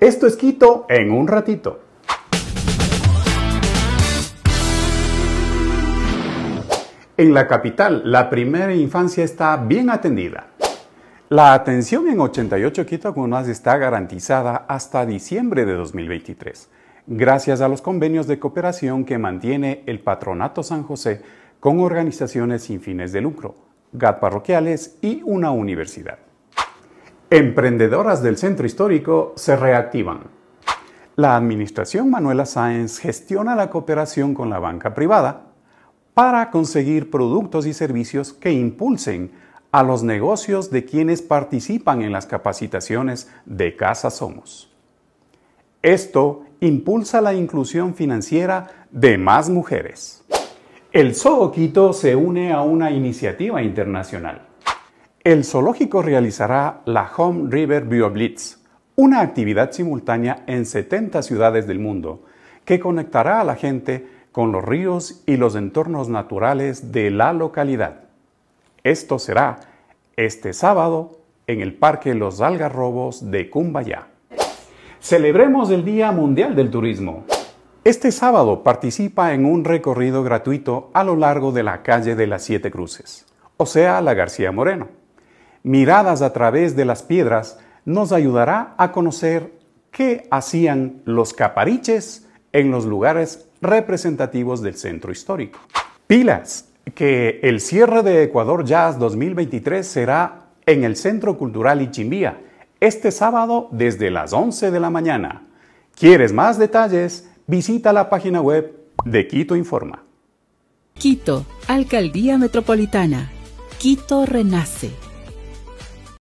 Esto es Quito en un ratito. En la capital, la primera infancia está bien atendida. La atención en 88 Quito más está garantizada hasta diciembre de 2023, gracias a los convenios de cooperación que mantiene el Patronato San José con organizaciones sin fines de lucro, GAT parroquiales y una universidad. Emprendedoras del centro histórico se reactivan. La administración Manuela Sáenz gestiona la cooperación con la banca privada para conseguir productos y servicios que impulsen a los negocios de quienes participan en las capacitaciones de Casa Somos. Esto impulsa la inclusión financiera de más mujeres. El Sogo Quito se une a una iniciativa internacional el zoológico realizará la Home River BioBlitz, una actividad simultánea en 70 ciudades del mundo que conectará a la gente con los ríos y los entornos naturales de la localidad. Esto será este sábado en el Parque Los Algarrobos de Cumbayá. Celebremos el Día Mundial del Turismo. Este sábado participa en un recorrido gratuito a lo largo de la calle de las Siete Cruces, o sea, la García Moreno miradas a través de las piedras, nos ayudará a conocer qué hacían los capariches en los lugares representativos del centro histórico. Pilas, que el cierre de Ecuador Jazz 2023 será en el Centro Cultural Ichimbía, este sábado desde las 11 de la mañana. ¿Quieres más detalles? Visita la página web de Quito Informa. Quito, Alcaldía Metropolitana. Quito Renace.